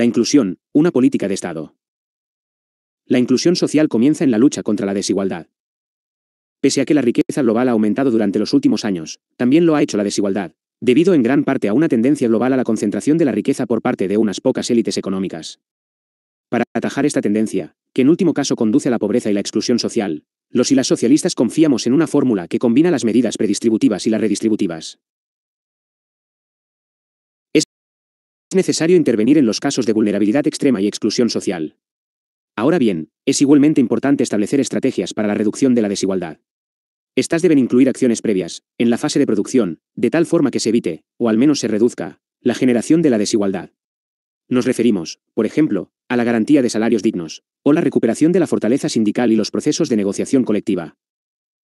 La inclusión, una política de Estado. La inclusión social comienza en la lucha contra la desigualdad. Pese a que la riqueza global ha aumentado durante los últimos años, también lo ha hecho la desigualdad, debido en gran parte a una tendencia global a la concentración de la riqueza por parte de unas pocas élites económicas. Para atajar esta tendencia, que en último caso conduce a la pobreza y la exclusión social, los y las socialistas confiamos en una fórmula que combina las medidas predistributivas y las redistributivas. Es necesario intervenir en los casos de vulnerabilidad extrema y exclusión social. Ahora bien, es igualmente importante establecer estrategias para la reducción de la desigualdad. Estas deben incluir acciones previas, en la fase de producción, de tal forma que se evite, o al menos se reduzca, la generación de la desigualdad. Nos referimos, por ejemplo, a la garantía de salarios dignos, o la recuperación de la fortaleza sindical y los procesos de negociación colectiva,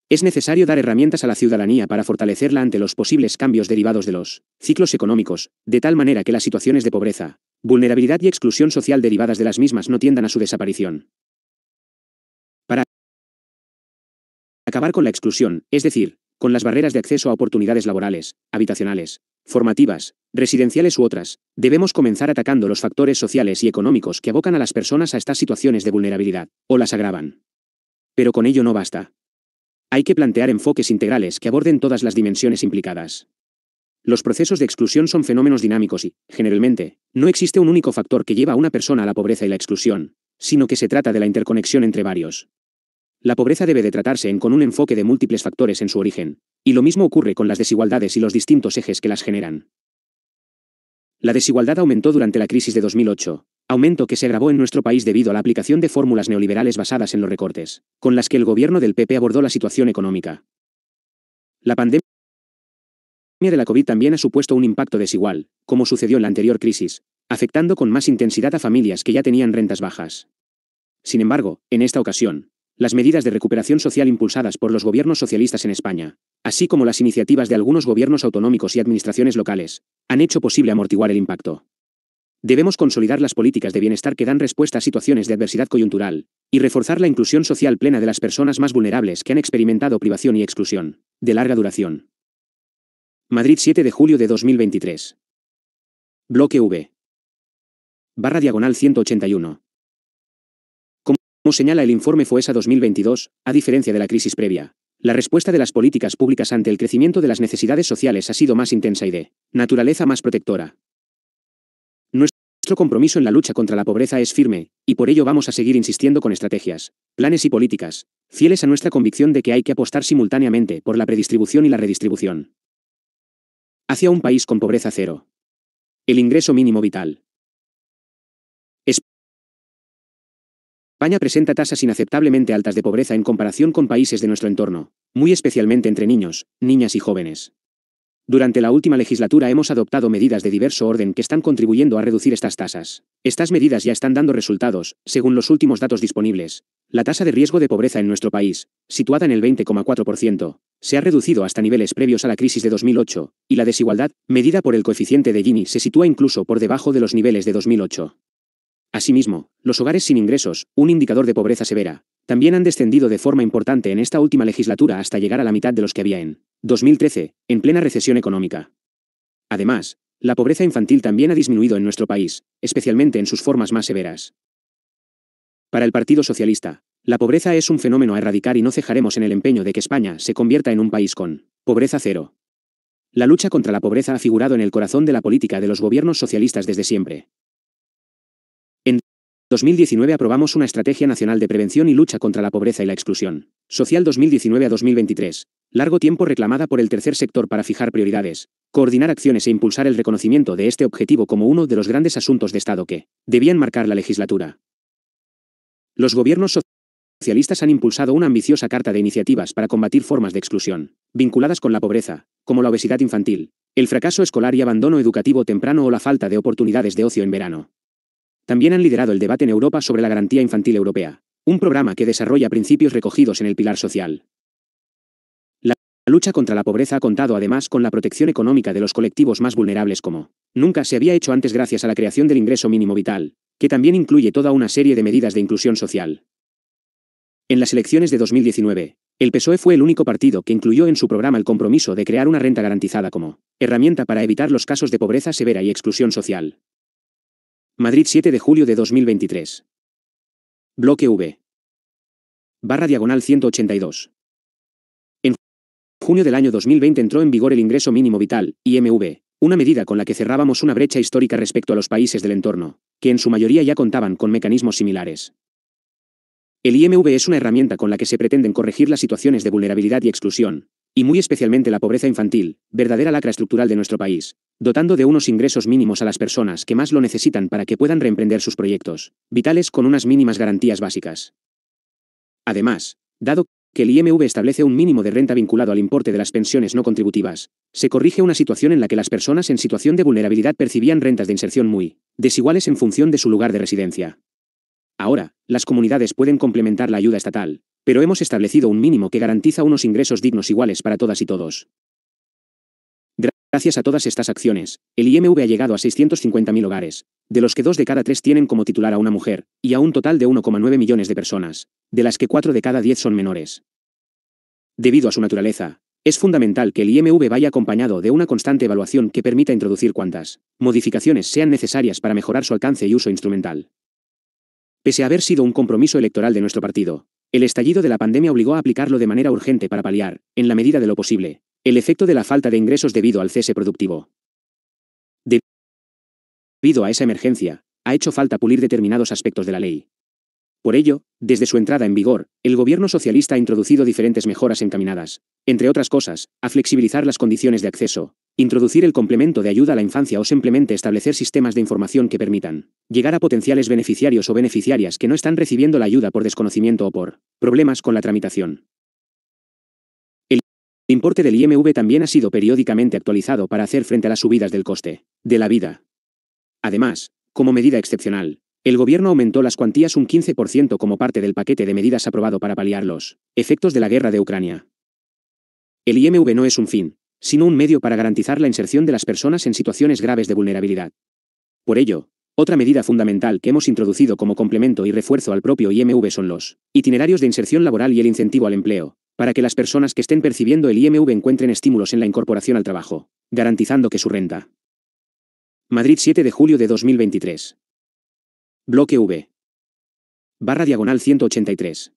es necesario dar herramientas a la ciudadanía para fortalecerla ante los posibles cambios derivados de los ciclos económicos, de tal manera que las situaciones de pobreza, vulnerabilidad y exclusión social derivadas de las mismas no tiendan a su desaparición. Para acabar con la exclusión, es decir, con las barreras de acceso a oportunidades laborales, habitacionales, formativas, residenciales u otras, debemos comenzar atacando los factores sociales y económicos que abocan a las personas a estas situaciones de vulnerabilidad, o las agravan. Pero con ello no basta. Hay que plantear enfoques integrales que aborden todas las dimensiones implicadas. Los procesos de exclusión son fenómenos dinámicos y, generalmente, no existe un único factor que lleva a una persona a la pobreza y la exclusión, sino que se trata de la interconexión entre varios. La pobreza debe de tratarse con un enfoque de múltiples factores en su origen, y lo mismo ocurre con las desigualdades y los distintos ejes que las generan. La desigualdad aumentó durante la crisis de 2008, Aumento que se grabó en nuestro país debido a la aplicación de fórmulas neoliberales basadas en los recortes, con las que el gobierno del PP abordó la situación económica. La pandemia de la COVID también ha supuesto un impacto desigual, como sucedió en la anterior crisis, afectando con más intensidad a familias que ya tenían rentas bajas. Sin embargo, en esta ocasión, las medidas de recuperación social impulsadas por los gobiernos socialistas en España, así como las iniciativas de algunos gobiernos autonómicos y administraciones locales, han hecho posible amortiguar el impacto. Debemos consolidar las políticas de bienestar que dan respuesta a situaciones de adversidad coyuntural, y reforzar la inclusión social plena de las personas más vulnerables que han experimentado privación y exclusión, de larga duración. Madrid 7 de julio de 2023. Bloque V. Barra diagonal 181. Como señala el informe FOESA 2022, a diferencia de la crisis previa, la respuesta de las políticas públicas ante el crecimiento de las necesidades sociales ha sido más intensa y de naturaleza más protectora. Nuestro compromiso en la lucha contra la pobreza es firme, y por ello vamos a seguir insistiendo con estrategias, planes y políticas, fieles a nuestra convicción de que hay que apostar simultáneamente por la predistribución y la redistribución. Hacia un país con pobreza cero. El ingreso mínimo vital. España presenta tasas inaceptablemente altas de pobreza en comparación con países de nuestro entorno, muy especialmente entre niños, niñas y jóvenes. Durante la última legislatura hemos adoptado medidas de diverso orden que están contribuyendo a reducir estas tasas. Estas medidas ya están dando resultados, según los últimos datos disponibles. La tasa de riesgo de pobreza en nuestro país, situada en el 20,4%, se ha reducido hasta niveles previos a la crisis de 2008, y la desigualdad, medida por el coeficiente de Gini, se sitúa incluso por debajo de los niveles de 2008. Asimismo, los hogares sin ingresos, un indicador de pobreza severa, también han descendido de forma importante en esta última legislatura hasta llegar a la mitad de los que había en 2013, en plena recesión económica. Además, la pobreza infantil también ha disminuido en nuestro país, especialmente en sus formas más severas. Para el Partido Socialista, la pobreza es un fenómeno a erradicar y no cejaremos en el empeño de que España se convierta en un país con pobreza cero. La lucha contra la pobreza ha figurado en el corazón de la política de los gobiernos socialistas desde siempre. 2019 aprobamos una Estrategia Nacional de Prevención y Lucha contra la Pobreza y la Exclusión Social 2019 a 2023, largo tiempo reclamada por el tercer sector para fijar prioridades, coordinar acciones e impulsar el reconocimiento de este objetivo como uno de los grandes asuntos de Estado que debían marcar la legislatura. Los gobiernos socialistas han impulsado una ambiciosa carta de iniciativas para combatir formas de exclusión, vinculadas con la pobreza, como la obesidad infantil, el fracaso escolar y abandono educativo temprano o la falta de oportunidades de ocio en verano. También han liderado el debate en Europa sobre la garantía infantil europea, un programa que desarrolla principios recogidos en el pilar social. La lucha contra la pobreza ha contado además con la protección económica de los colectivos más vulnerables como nunca se había hecho antes gracias a la creación del ingreso mínimo vital, que también incluye toda una serie de medidas de inclusión social. En las elecciones de 2019, el PSOE fue el único partido que incluyó en su programa el compromiso de crear una renta garantizada como herramienta para evitar los casos de pobreza severa y exclusión social, Madrid 7 de julio de 2023. Bloque V. Barra diagonal 182. En junio del año 2020 entró en vigor el ingreso mínimo vital, IMV, una medida con la que cerrábamos una brecha histórica respecto a los países del entorno, que en su mayoría ya contaban con mecanismos similares. El IMV es una herramienta con la que se pretenden corregir las situaciones de vulnerabilidad y exclusión, y muy especialmente la pobreza infantil, verdadera lacra estructural de nuestro país, dotando de unos ingresos mínimos a las personas que más lo necesitan para que puedan reemprender sus proyectos, vitales con unas mínimas garantías básicas. Además, dado que el IMV establece un mínimo de renta vinculado al importe de las pensiones no contributivas, se corrige una situación en la que las personas en situación de vulnerabilidad percibían rentas de inserción muy desiguales en función de su lugar de residencia. Ahora, las comunidades pueden complementar la ayuda estatal, pero hemos establecido un mínimo que garantiza unos ingresos dignos iguales para todas y todos. Gracias a todas estas acciones, el IMV ha llegado a 650.000 hogares, de los que dos de cada tres tienen como titular a una mujer, y a un total de 1,9 millones de personas, de las que cuatro de cada diez son menores. Debido a su naturaleza, es fundamental que el IMV vaya acompañado de una constante evaluación que permita introducir cuantas modificaciones sean necesarias para mejorar su alcance y uso instrumental. Pese a haber sido un compromiso electoral de nuestro partido, el estallido de la pandemia obligó a aplicarlo de manera urgente para paliar, en la medida de lo posible, el efecto de la falta de ingresos debido al cese productivo. Debido a esa emergencia, ha hecho falta pulir determinados aspectos de la ley. Por ello, desde su entrada en vigor, el gobierno socialista ha introducido diferentes mejoras encaminadas, entre otras cosas, a flexibilizar las condiciones de acceso, Introducir el complemento de ayuda a la infancia o simplemente establecer sistemas de información que permitan llegar a potenciales beneficiarios o beneficiarias que no están recibiendo la ayuda por desconocimiento o por problemas con la tramitación. El importe del IMV también ha sido periódicamente actualizado para hacer frente a las subidas del coste de la vida. Además, como medida excepcional, el gobierno aumentó las cuantías un 15% como parte del paquete de medidas aprobado para paliar los efectos de la guerra de Ucrania. El IMV no es un fin, sino un medio para garantizar la inserción de las personas en situaciones graves de vulnerabilidad. Por ello, otra medida fundamental que hemos introducido como complemento y refuerzo al propio IMV son los itinerarios de inserción laboral y el incentivo al empleo, para que las personas que estén percibiendo el IMV encuentren estímulos en la incorporación al trabajo, garantizando que su renta. Madrid 7 de julio de 2023. Bloque V. Barra diagonal 183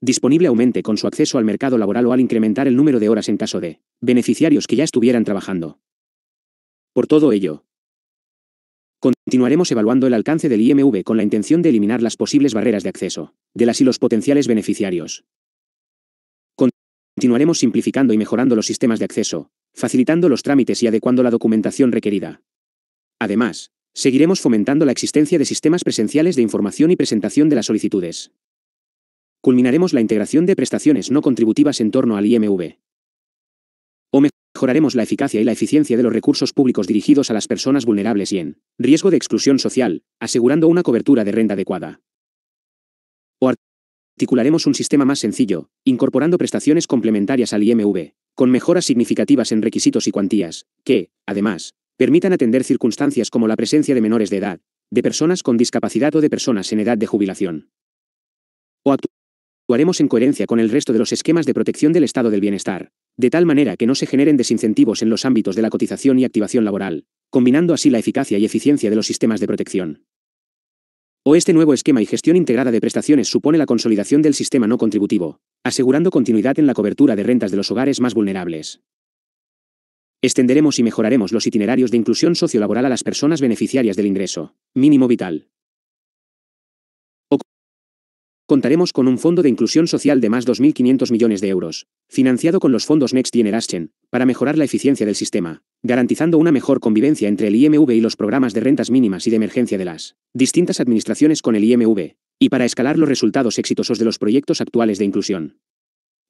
disponible aumente con su acceso al mercado laboral o al incrementar el número de horas en caso de beneficiarios que ya estuvieran trabajando. Por todo ello, continuaremos evaluando el alcance del IMV con la intención de eliminar las posibles barreras de acceso de las y los potenciales beneficiarios. Continuaremos simplificando y mejorando los sistemas de acceso, facilitando los trámites y adecuando la documentación requerida. Además, seguiremos fomentando la existencia de sistemas presenciales de información y presentación de las solicitudes. Culminaremos la integración de prestaciones no contributivas en torno al IMV. O mejoraremos la eficacia y la eficiencia de los recursos públicos dirigidos a las personas vulnerables y en riesgo de exclusión social, asegurando una cobertura de renta adecuada. O articularemos un sistema más sencillo, incorporando prestaciones complementarias al IMV, con mejoras significativas en requisitos y cuantías, que, además, permitan atender circunstancias como la presencia de menores de edad, de personas con discapacidad o de personas en edad de jubilación. Actuaremos en coherencia con el resto de los esquemas de protección del estado del bienestar, de tal manera que no se generen desincentivos en los ámbitos de la cotización y activación laboral, combinando así la eficacia y eficiencia de los sistemas de protección. O este nuevo esquema y gestión integrada de prestaciones supone la consolidación del sistema no contributivo, asegurando continuidad en la cobertura de rentas de los hogares más vulnerables. Extenderemos y mejoraremos los itinerarios de inclusión sociolaboral a las personas beneficiarias del ingreso mínimo vital, Contaremos con un fondo de inclusión social de más 2.500 millones de euros, financiado con los fondos Next Generation, para mejorar la eficiencia del sistema, garantizando una mejor convivencia entre el IMV y los programas de rentas mínimas y de emergencia de las distintas administraciones con el IMV, y para escalar los resultados exitosos de los proyectos actuales de inclusión.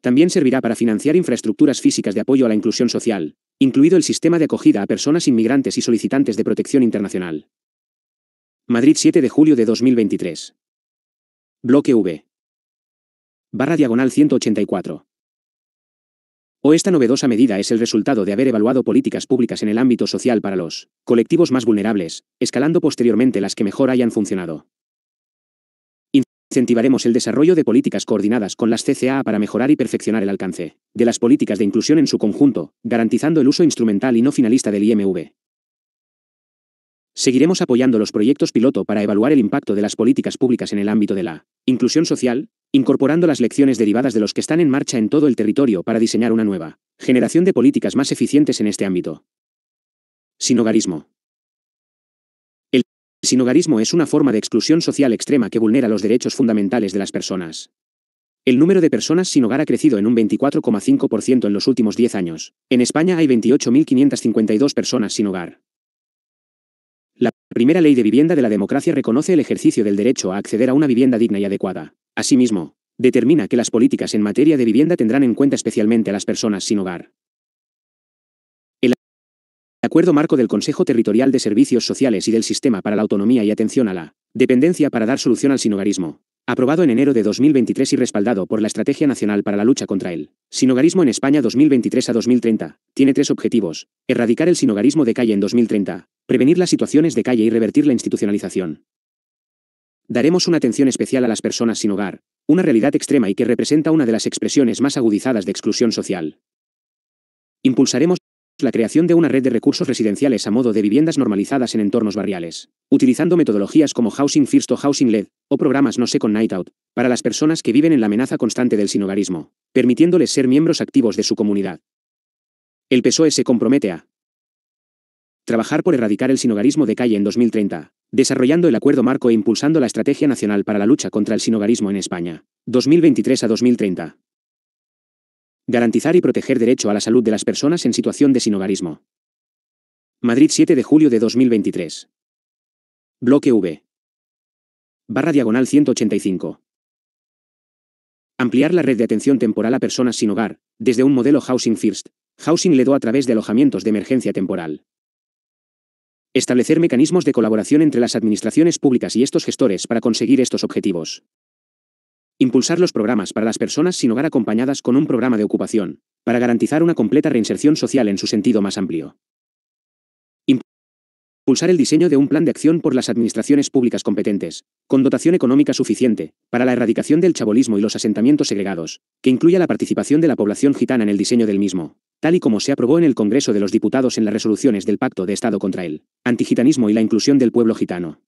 También servirá para financiar infraestructuras físicas de apoyo a la inclusión social, incluido el sistema de acogida a personas inmigrantes y solicitantes de protección internacional. Madrid 7 de julio de 2023. Bloque V. Barra diagonal 184. O esta novedosa medida es el resultado de haber evaluado políticas públicas en el ámbito social para los colectivos más vulnerables, escalando posteriormente las que mejor hayan funcionado. Incentivaremos el desarrollo de políticas coordinadas con las CCA para mejorar y perfeccionar el alcance de las políticas de inclusión en su conjunto, garantizando el uso instrumental y no finalista del IMV, Seguiremos apoyando los proyectos piloto para evaluar el impacto de las políticas públicas en el ámbito de la inclusión social, incorporando las lecciones derivadas de los que están en marcha en todo el territorio para diseñar una nueva generación de políticas más eficientes en este ámbito. Sinogarismo. El sinogarismo es una forma de exclusión social extrema que vulnera los derechos fundamentales de las personas. El número de personas sin hogar ha crecido en un 24,5% en los últimos 10 años. En España hay 28.552 personas sin hogar. Primera ley de vivienda de la democracia reconoce el ejercicio del derecho a acceder a una vivienda digna y adecuada. Asimismo, determina que las políticas en materia de vivienda tendrán en cuenta especialmente a las personas sin hogar. El acuerdo marco del Consejo Territorial de Servicios Sociales y del Sistema para la Autonomía y Atención a la Dependencia para dar solución al sinogarismo. Aprobado en enero de 2023 y respaldado por la Estrategia Nacional para la Lucha contra el Sinogarismo en España 2023 a 2030, tiene tres objetivos. Erradicar el sinogarismo de calle en 2030, prevenir las situaciones de calle y revertir la institucionalización. Daremos una atención especial a las personas sin hogar, una realidad extrema y que representa una de las expresiones más agudizadas de exclusión social. Impulsaremos la creación de una red de recursos residenciales a modo de viviendas normalizadas en entornos barriales, utilizando metodologías como Housing First o Housing LED, o programas No sé con Night Out, para las personas que viven en la amenaza constante del sinogarismo, permitiéndoles ser miembros activos de su comunidad. El PSOE se compromete a trabajar por erradicar el sinogarismo de calle en 2030, desarrollando el acuerdo marco e impulsando la Estrategia Nacional para la Lucha contra el Sinogarismo en España, 2023 a 2030. Garantizar y proteger derecho a la salud de las personas en situación de hogarismo. Madrid 7 de julio de 2023. Bloque V. Barra diagonal 185. Ampliar la red de atención temporal a personas sin hogar, desde un modelo Housing First, Housing Ledo a través de alojamientos de emergencia temporal. Establecer mecanismos de colaboración entre las administraciones públicas y estos gestores para conseguir estos objetivos. Impulsar los programas para las personas sin hogar acompañadas con un programa de ocupación, para garantizar una completa reinserción social en su sentido más amplio. Impulsar el diseño de un plan de acción por las administraciones públicas competentes, con dotación económica suficiente, para la erradicación del chabolismo y los asentamientos segregados, que incluya la participación de la población gitana en el diseño del mismo, tal y como se aprobó en el Congreso de los Diputados en las resoluciones del Pacto de Estado contra el antigitanismo y la inclusión del pueblo gitano.